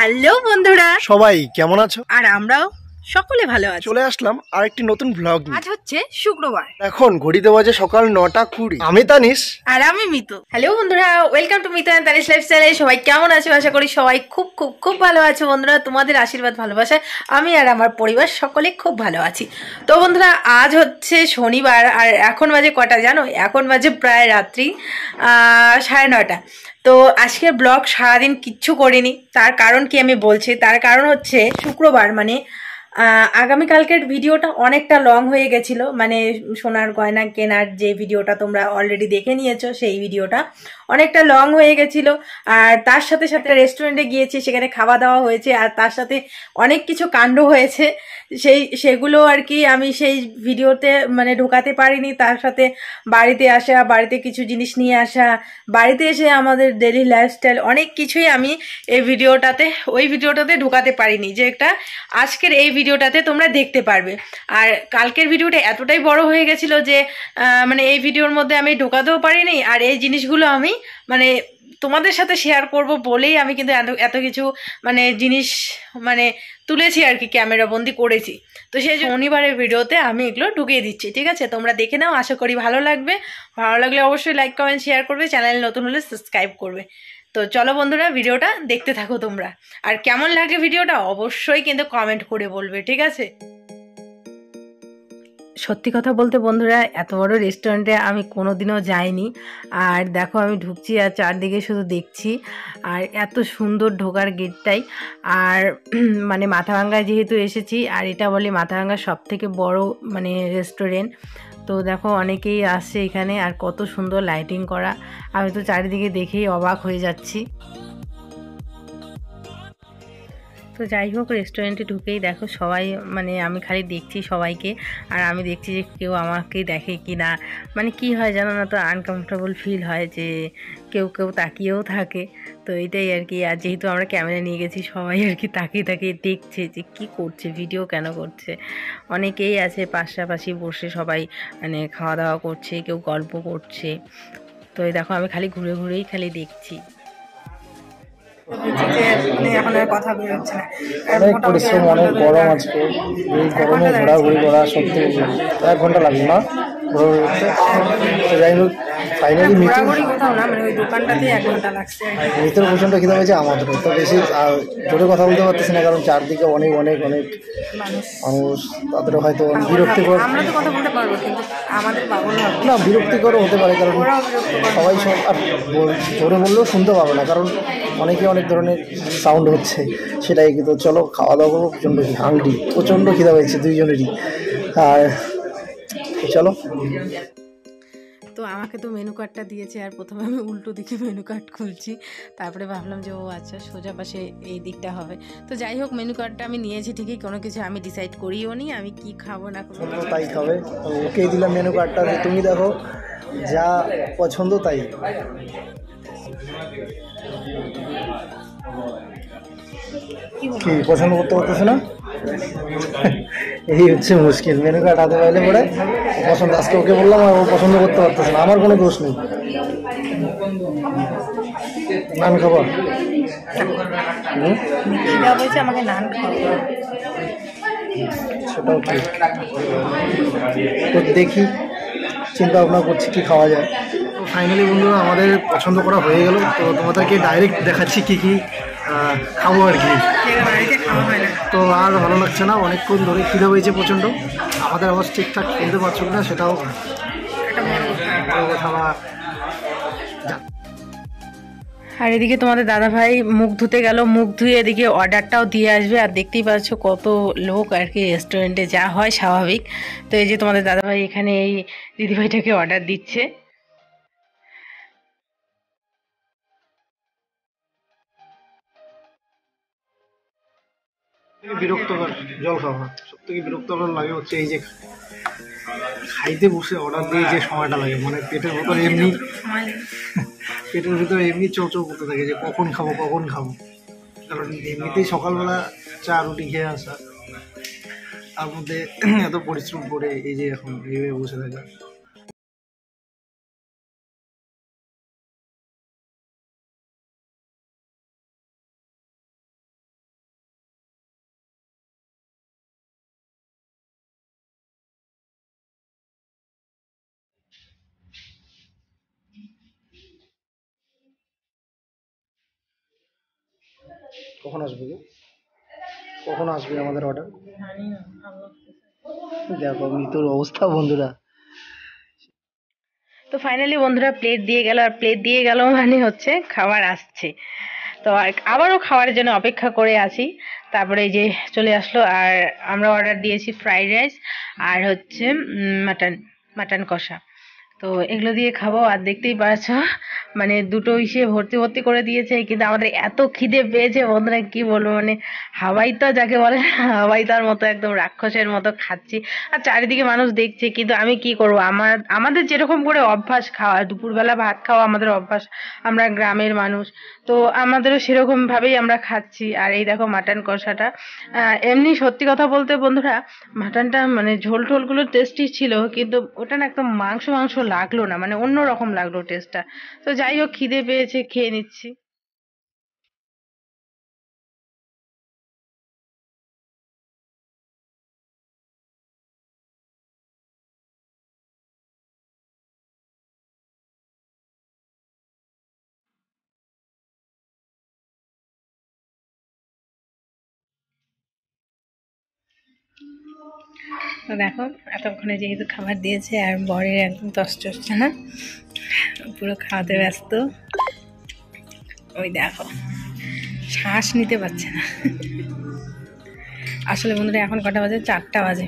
Hello বন্ধুরা সবাই কেমন আছো আর আমরাও সকলে ভালো আছে চলে আসলাম আরেকটি নতুন ব্লগ আজ হচ্ছে শুক্রবার এখন ঘড়িতে যে সকাল নটা কুড়ি আমি তানিস আর আমি মিতু হ্যালো বন্ধুরা welcome to Mitu Tanis life স্টাইলে সবাই কেমন আছো আশা করি সবাই খুব খুব খুব ভালো আছো বন্ধুরা তোমাদের আশীর্বাদ ভালোবাসায় আমি আর আমার পরিবার সকলে খুব ভালো আছি তো বন্ধুরা আজ হচ্ছে শনিবার আর এখন বাজে কটা জানো এখন বাজে প্রায় রাত্রি সাড়ে নটা তো আজকের ব্লগ সারাদিন কিচ্ছু করিনি তার কারণ কি আমি বলছি তার কারণ হচ্ছে শুক্রবার মানে আগামীকালকের ভিডিওটা অনেকটা লং হয়ে গেছিল মানে সোনার গয়না কেনার যে ভিডিওটা তোমরা অলরেডি দেখে নিয়েছো সেই ভিডিওটা অনেকটা লং হয়ে গেছিলো আর তার সাথে সাথে রেস্টুরেন্টে গিয়েছি সেখানে খাওয়া দাওয়া হয়েছে আর তার সাথে অনেক কিছু কাণ্ড হয়েছে সেই সেগুলো আর কি আমি সেই ভিডিওতে মানে ঢোকাতে পারিনি তার সাথে বাড়িতে আসা বাড়িতে কিছু জিনিস নিয়ে আসা বাড়িতে এসে আমাদের ডেলি লাইফস্টাইল অনেক কিছুই আমি এই ভিডিওটাতে ওই ভিডিওটাতে ঢোকাতে পারিনি যে একটা আজকের এই ভিডিওটাতে তোমরা দেখতে পারবে আর কালকের ভিডিওটা এতটাই বড় হয়ে গেছিলো যে মানে এই ভিডিওর মধ্যে আমি ঢোকাতেও পারিনি আর এই জিনিসগুলো আমি মানে তোমাদের সাথে শেয়ার করব বলেই আমি কিন্তু এত এত কিছু মানে জিনিস মানে তুলেছি আর কি ক্যামেরাবন্দি করেছি তো সেই শনিবারের ভিডিওতে আমি এগুলো ঢুকিয়ে দিচ্ছি ঠিক আছে তোমরা দেখে নাও আশা করি ভালো লাগবে ভালো লাগলে অবশ্যই লাইক কমেন্ট শেয়ার করবে চ্যানেল নতুন হলে সাবস্ক্রাইব করবে তো চলো বন্ধুরা ভিডিওটা দেখতে থাকো তোমরা আর কেমন লাগে ভিডিওটা অবশ্যই কিন্তু কমেন্ট করে বলবে ঠিক আছে সত্যি কথা বলতে বন্ধুরা এত বড় রেস্টুরেন্টে আমি কোনো দিনও যাইনি আর দেখো আমি ঢুকছি আর চারদিকে শুধু দেখছি আর এত সুন্দর ঢোকার গেটটাই আর মানে মাথাভাঙ্গায় যেহেতু এসেছি আর এটা বলি মাথাভাঙ্গার সব থেকে বড় মানে রেস্টুরেন্ট তো দেখো অনেকেই আসছে এখানে আর কত সুন্দর লাইটিং করা আমি তো চারিদিকে দেখেই অবাক হয়ে যাচ্ছি তো যাই হোক রেস্টুরেন্টে ঢুকেই দেখো সবাই মানে আমি খালি দেখছি সবাইকে আর আমি দেখছি যে কেউ আমাকে দেখে কি না মানে কি হয় জানো না তো আনকমফর্টেবল ফিল হয় যে কেউ কেউ তাকিয়েও থাকে তো এটাই আর কি আর যেহেতু আমরা ক্যামেরা নিয়ে গেছি সবাই আর কি তাকিয়ে তাকিয়ে দেখছে যে কি করছে ভিডিও কেন করছে অনেকেই আছে পাশাপাশি বসে সবাই মানে খাওয়া দাওয়া করছে কেউ গল্প করছে তো এই দেখো আমি খালি ঘুরে ঘুরেই খালি দেখছি অনেক পরিশ্রম অনেক গরম ঘোরাঘুরি করা সত্যি এক ঘন্টা লাগবে না যাই হোক ফাইনালি প্রচণ্ড খিদে তো বেশি জোরে কথা বলতে পারতেছি না কারণ চারদিকে অনেক অনেক অনেক মানুষ হয়তো বিরক্তিকর না হতে পারে কারণ সবাই সব আর জোরে বললেও শুনতে পাবে না কারণ অনেকে অনেক ধরনের সাউন্ড হচ্ছে সেটাই কিন্তু চলো খাওয়া দাওয়া করবো প্রচণ্ড হাংরি প্রচণ্ড খিদা পেয়েছে দুইজনেরই আর চলো তো আমাকে তো মেনু কার্ডটা দিয়েছে আর প্রথমে আমি উল্টো দিকে মেনু কার্ড খুলছি তারপরে ভাবলাম যে ও আচ্ছা সোজা পাশে এই দিকটা হবে তো যাই হোক মেনু কার্ডটা আমি নিয়েছি ঠিকই কোনো কিছু আমি ডিসাইড করিও নি আমি কি খাবো না খাবো তাই খাবে ওকে দিলাম মেনু কার্ডটা তুমি দেখো যা পছন্দ তাই কি পছন্দ করতে পারতেছে না এই হচ্ছে মুশকিল মেনু কার্ড হাতে পাইলে পরে পছন্দ আজকে ওকে বললাম আর ও পছন্দ করতে পারতেছে না আমার কোনো দোষ নেই নান খাবার সেটাও ঠিক তো দেখি চিন্তা ভাবনা করছি কি খাওয়া যায় ফাইনালি বন্ধুরা আমাদের পছন্দ করা হয়ে গেল তো তোমাদেরকে ডাইরেক্ট দেখাচ্ছি কি কি খাবো আর কি তো আর ভালো লাগছে না অনেকক্ষণ ধরে খিদে হয়েছে প্রচণ্ড আমাদের আবার ঠিকঠাক খেলতে পারছো না সেটাও আর এদিকে তোমাদের দাদা ভাই মুখ ধুতে গেল মুখ ধুয়ে এদিকে অর্ডারটাও দিয়ে আসবে আর দেখতেই পাচ্ছ কত লোক আর কি রেস্টুরেন্টে যা হয় স্বাভাবিক তো এই যে তোমাদের দাদা ভাই এখানে এই দিদিভাইটাকে অর্ডার দিচ্ছে বিরক্তকর জল খাওয়া সব থেকে বিরক্তকর লাগে হচ্ছে এই যে খাইতে বসে অর্ডার দিয়ে যে সময়টা লাগে মানে পেটের ভিতরে এমনি পেটের ভেতর এমনি চৌচৌ করতে থাকে যে কখন খাবো কখন খাবো কারণ এমনিতেই সকালবেলা চা রুটি খেয়ে আসা তার মধ্যে এত পরিশ্রম করে এই যে এখন এইভাবে বসে থাকা কখন আসবে কখন আসবে আমাদের অর্ডার দেখো মৃত্যুর অবস্থা বন্ধুরা তো ফাইনালি বন্ধুরা প্লেট দিয়ে গেল আর প্লেট দিয়ে গেল মানে হচ্ছে খাবার আসছে তো আবারও খাওয়ার জন্য অপেক্ষা করে আসি তারপরে যে চলে আসলো আর আমরা অর্ডার দিয়েছি ফ্রাইড রাইস আর হচ্ছে মাটন মাটন কষা তো এগুলো দিয়ে খাবো আর দেখতেই পারছো মানে দুটো ইসে ভর্তি ভর্তি করে দিয়েছে কিন্তু আমাদের এত খিদে পেয়েছে বন্ধুরা কি বলবো মানে হাওয়াইতা যাকে বলে হাওয়াইতার মতো একদম রাক্ষসের মতো খাচ্ছি আর চারিদিকে মানুষ দেখছে কিন্তু আমি কি করব আমার আমাদের যেরকম করে অভ্যাস খাওয়া দুপুরবেলা ভাত খাওয়া আমাদের অভ্যাস আমরা গ্রামের মানুষ তো আমাদেরও সেরকমভাবেই আমরা খাচ্ছি আর এই দেখো মাটন কষাটা এমনি সত্যি কথা বলতে বন্ধুরা মাটনটা মানে ঝোল টোলগুলো টেস্টি ছিল কিন্তু ওটা না একদম মাংস মাংস লাগলো না মানে অন্য রকম লাগলো টেস্টটা তো যাই হোক খিদে পেয়েছে খেয়ে নিচ্ছি তো দেখো এতক্ষণে যেহেতু খাবার দিয়েছে আর বরের একদম তস চড়ছে না পুরো খাওয়াতে ব্যস্ত ওই দেখো শ্বাস নিতে পারছে না আসলে বন্ধুরা এখন কটা বাজে চারটা বাজে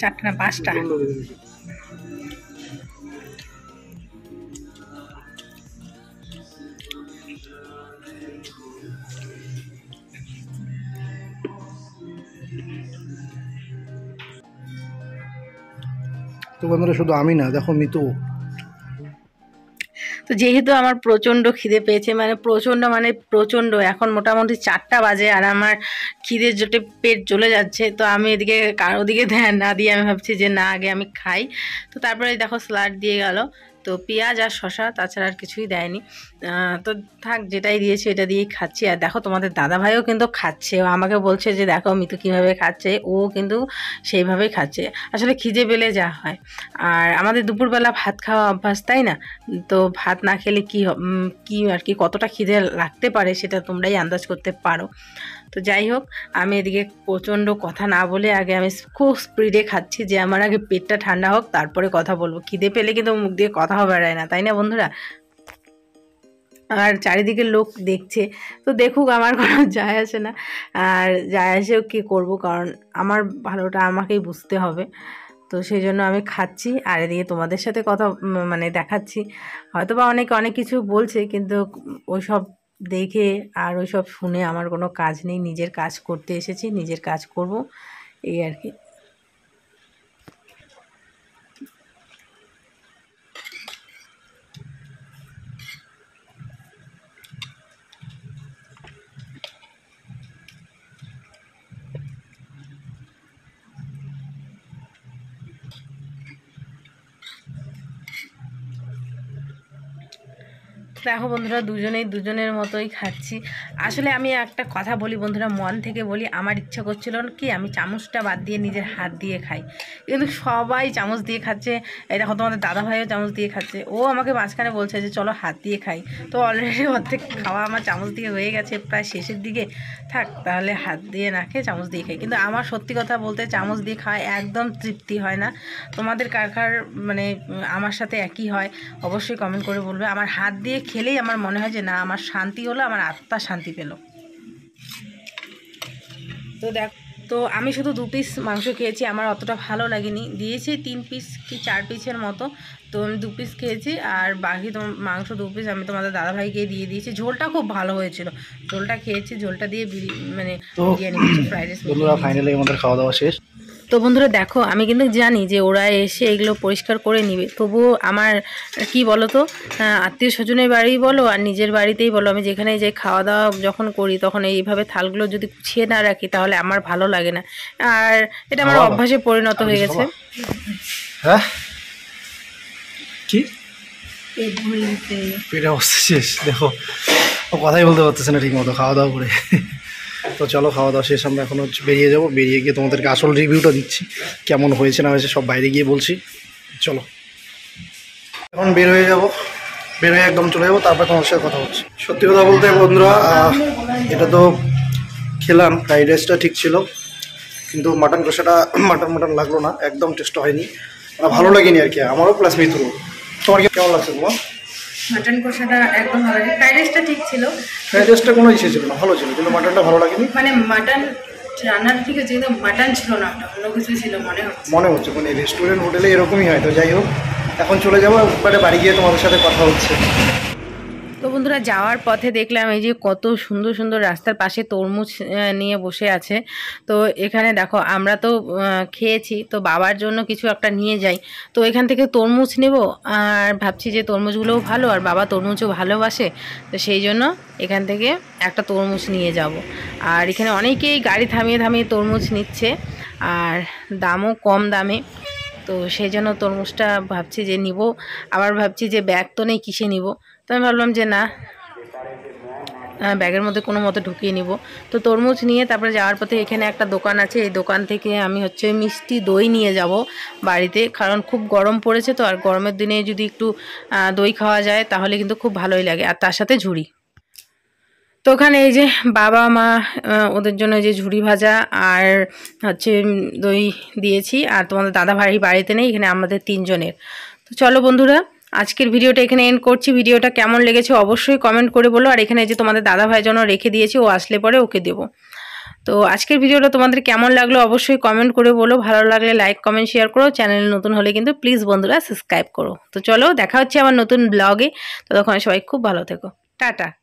চারটা না পাঁচটা তো বন্ধুরা শুধু আমি না দেখো মিতু তো যেহেতু আমার প্রচণ্ড খিদে পেয়েছে মানে প্রচণ্ড মানে প্রচণ্ড এখন মোটামুটি চারটা বাজে আর আমার খিদের জোটে পেট চলে যাচ্ছে তো আমি এদিকে কার ওদিকে ধ্যান না দিয়ে আমি ভাবছি যে না আগে আমি খাই তো তারপরে দেখো স্যালাড দিয়ে গেল তো পেঁয়াজ আর শশা তাছাড়া আর কিছুই দেয়নি তো থাক যেটাই দিয়েছে এটা দিয়েই খাচ্ছি আর দেখো তোমাদের দাদা ভাইও কিন্তু খাচ্ছে আমাকে বলছে যে দেখো মিতু কীভাবে খাচ্ছে ও কিন্তু সেইভাবেই খাচ্ছে আসলে খিদে পেলে যা হয় আর আমাদের দুপুরবেলা ভাত খাওয়া অভ্যাস তাই না তো ভাত না খেলে কী কী আর কি কতটা খিদে লাগতে পারে সেটা তোমরাই আন্দাজ করতে পারো তো যাই হোক আমি এদিকে প্রচণ্ড কথা না বলে আগে আমি খুব স্পিডে খাচ্ছি যে আমার আগে পেটটা ঠান্ডা হোক তারপরে কথা বলবো খিদে পেলে কিন্তু মুখ দিয়ে কথাও বেড়ায় না তাই না বন্ধুরা আর চারিদিকে লোক দেখছে তো দেখুক আমার কোনো যায় আসে না আর যায় আসেও কী করবো কারণ আমার ভালোটা আমাকেই বুঝতে হবে তো সেই জন্য আমি খাচ্ছি আর এদিকে তোমাদের সাথে কথা মানে দেখাচ্ছি হয়তো বা অনেকে অনেক কিছু বলছে কিন্তু ওই সব দেখে আর ওই সব শুনে আমার কোনো কাজ নেই নিজের কাজ করতে এসেছি নিজের কাজ করব এই আর কি দেখো বন্ধুরা দুজনেই দুজনের মতোই খাচ্ছি আসলে আমি একটা কথা বলি বন্ধুরা মন থেকে বলি আমার ইচ্ছা করছিল কি আমি চামচটা বাদ দিয়ে নিজের হাত দিয়ে খাই কিন্তু সবাই চামচ দিয়ে খাচ্ছে এই দেখো তোমাদের দাদাভাইও চামচ দিয়ে খাচ্ছে ও আমাকে মাঝখানে বলছে যে চলো হাত দিয়ে খাই তো অলরেডি অর্ধেক খাওয়া আমার চামচ দিয়ে হয়ে গেছে প্রায় শেষের দিকে থাক তাহলে হাত দিয়ে না খেয়ে চামচ দিয়ে খাই কিন্তু আমার সত্যি কথা বলতে চামচ দিয়ে খাওয়া একদম তৃপ্তি হয় না তোমাদের কার কার মানে আমার সাথে একই হয় অবশ্যই কমেন্ট করে বলবে আমার হাত দিয়ে খেয়ে খেলেই আমার মনে হয় যে না আমার শান্তি হলো আমার আত্মা শান্তি পেল তো দেখ তো আমি শুধু দু পিস মাংস খেয়েছি আমার অতটা ভালো লাগেনি দিয়েছি তিন পিস কি চার পিসের মতো তো আমি দু পিস খেয়েছি আর বাকি তো মাংস দু পিস আমি তোমাদের দাদাভাইকে দিয়ে দিয়েছি ঝোলটা খুব ভালো হয়েছিল ঝোলটা খেয়েছি ঝোলটা দিয়ে মানে বিরিয়ানি ফ্রাইড রাইস ফাইনালি আমাদের খাওয়া দাওয়া শেষ তো বন্ধুরা দেখো আমি কিন্তু জানি যে ওরা এসে এগুলো পরিষ্কার করে নিবে তবুও আমার কি বলো তো আত্মীয় স্বজনের বাড়ি বলো আর নিজের বাড়িতেই বলো আমি যেখানে যে খাওয়া দাওয়া যখন করি তখন এইভাবে থালগুলো যদি গুছিয়ে না রাখি তাহলে আমার ভালো লাগে না আর এটা আমার অভ্যাসে পরিণত হয়ে গেছে হ্যাঁ? কি দেখো কথাই বলতে পারতেছে না ঠিক মতো খাওয়া দাওয়া করে তো চলো খাওয়া দাওয়া শেষ আমরা এখন হচ্ছে বেরিয়ে যাবো বেরিয়ে গিয়ে তোমাদেরকে আসল রিভিউটা দিচ্ছি কেমন হয়েছে না হয়েছে সব বাইরে গিয়ে বলছি চলো এখন বের হয়ে যাব বের হয়ে একদম চলে যাবো তারপর তোমার সাথে কথা হচ্ছে সত্যি কথা বলতে বন্ধুরা এটা তো খেলাম ফ্রাইড রাইসটা ঠিক ছিল কিন্তু মাটন কষাটা মাটন মাটন লাগলো না একদম টেস্ট হয়নি মানে ভালো লাগেনি আর কি আমারও প্লাস মিত্র তোমার কেমন লাগছে তোমার মাটন কষাটা একদম ভালো লাগে ফ্রাইড রাইসটা ঠিক ছিল ফ্রাইড রাইসটা কোনো ইস্যু ছিল না ভালো ছিল কিন্তু মাটনটা ভালো লাগেনি মানে মাটন রান্নার ঠিক আছে কিন্তু মাটন ছিল না অন্য কিছু ছিল মনে হচ্ছে মনে হচ্ছে মানে রেস্টুরেন্ট হোটেলে এরকমই হয় তো যাই হোক এখন চলে যাবো একবারে বাড়ি গিয়ে তোমাদের সাথে কথা হচ্ছে তো বন্ধুরা যাওয়ার পথে দেখলাম এই যে কত সুন্দর সুন্দর রাস্তার পাশে তরমুজ নিয়ে বসে আছে তো এখানে দেখো আমরা তো খেয়েছি তো বাবার জন্য কিছু একটা নিয়ে যাই তো এখান থেকে তরমুজ নেব আর ভাবছি যে তরমুজগুলোও ভালো আর বাবা তরমুজও ভালোবাসে তো সেই জন্য এখান থেকে একটা তরমুজ নিয়ে যাব। আর এখানে অনেকেই গাড়ি থামিয়ে থামিয়ে তরমুজ নিচ্ছে আর দামও কম দামে তো সেই জন্য তরমুজটা ভাবছি যে নিব আবার ভাবছি যে ব্যাগ তো নেই কিসে নিব তো আমি ভাবলাম যে না ব্যাগের মধ্যে কোনো মতো ঢুকিয়ে নিব তো তরমুজ নিয়ে তারপরে যাওয়ার পথে এখানে একটা দোকান আছে এই দোকান থেকে আমি হচ্ছে মিষ্টি দই নিয়ে যাব বাড়িতে কারণ খুব গরম পড়েছে তো আর গরমের দিনে যদি একটু দই খাওয়া যায় তাহলে কিন্তু খুব ভালোই লাগে আর তার সাথে ঝুড়ি তো ওখানে এই যে বাবা মা ওদের জন্য যে ঝুড়ি ভাজা আর হচ্ছে দই দিয়েছি আর তোমাদের দাদা ভাই বাড়িতে নেই এখানে আমাদের তিনজনের তো চলো বন্ধুরা আজকের ভিডিওটা এখানে এন্ড করছি ভিডিওটা কেমন লেগেছে অবশ্যই কমেন্ট করে বলো আর এখানে যে তোমাদের দাদাভাই জন্য রেখে দিয়েছি ও আসলে পরে ওকে দেবো তো আজকের ভিডিওটা তোমাদের কেমন লাগলো অবশ্যই কমেন্ট করে বলো ভালো লাগলে লাইক কমেন্ট শেয়ার করো চ্যানেল নতুন হলে কিন্তু প্লিজ বন্ধুরা সাবস্ক্রাইব করো তো চলো দেখা হচ্ছে আমার নতুন ব্লগে তো তখন সবাই খুব ভালো থেকো টাটা